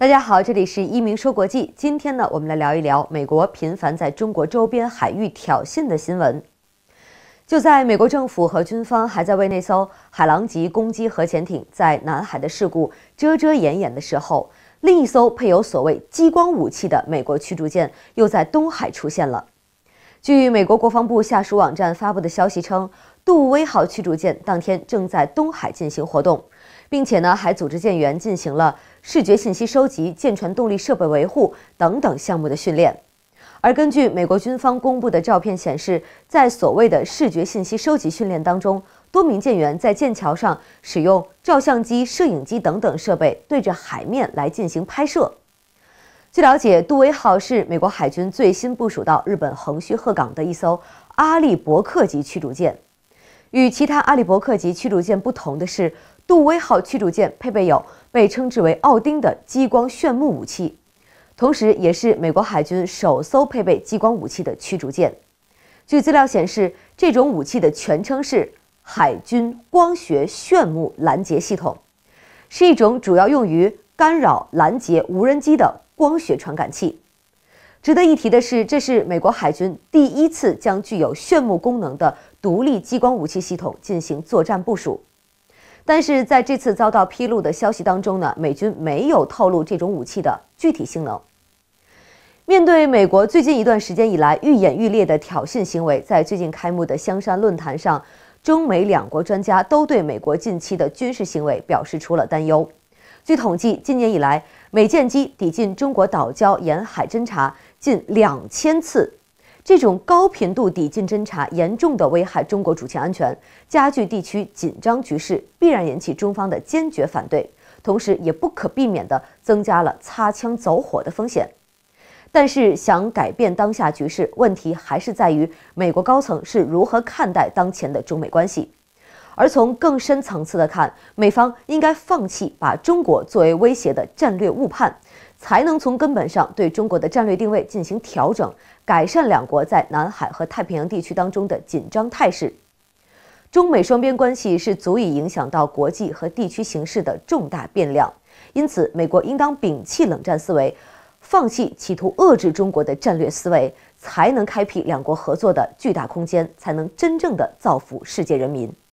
大家好，这里是一鸣说国际。今天呢，我们来聊一聊美国频繁在中国周边海域挑衅的新闻。就在美国政府和军方还在为那艘海狼级攻击核潜艇在南海的事故遮遮掩掩的时候，另一艘配有所谓激光武器的美国驱逐舰又在东海出现了。据美国国防部下属网站发布的消息称，杜威号驱逐舰当天正在东海进行活动，并且呢还组织舰员进行了。视觉信息收集、舰船动力设备维护等等项目的训练。而根据美国军方公布的照片显示，在所谓的视觉信息收集训练当中，多名舰员在舰桥上使用照相机、摄影机等等设备对着海面来进行拍摄。据了解，杜威号是美国海军最新部署到日本横须贺港的一艘阿利伯克级驱逐舰。与其他阿利伯克级驱逐舰不同的是，杜威号驱逐舰配备有。被称之为“奥丁”的激光炫目武器，同时也是美国海军首艘配备激光武器的驱逐舰。据资料显示，这种武器的全称是“海军光学炫目拦截系统”，是一种主要用于干扰拦截无人机的光学传感器。值得一提的是，这是美国海军第一次将具有炫目功能的独立激光武器系统进行作战部署。但是在这次遭到披露的消息当中呢，美军没有透露这种武器的具体性能。面对美国最近一段时间以来愈演愈烈的挑衅行为，在最近开幕的香山论坛上，中美两国专家都对美国近期的军事行为表示出了担忧。据统计，今年以来，美舰机抵近中国岛礁沿海侦察近两千次。这种高频度抵近侦察，严重的危害中国主权安全，加剧地区紧张局势，必然引起中方的坚决反对，同时也不可避免的增加了擦枪走火的风险。但是，想改变当下局势，问题还是在于美国高层是如何看待当前的中美关系。而从更深层次的看，美方应该放弃把中国作为威胁的战略误判。才能从根本上对中国的战略定位进行调整，改善两国在南海和太平洋地区当中的紧张态势。中美双边关系是足以影响到国际和地区形势的重大变量，因此，美国应当摒弃冷战思维，放弃企图遏制中国的战略思维，才能开辟两国合作的巨大空间，才能真正的造福世界人民。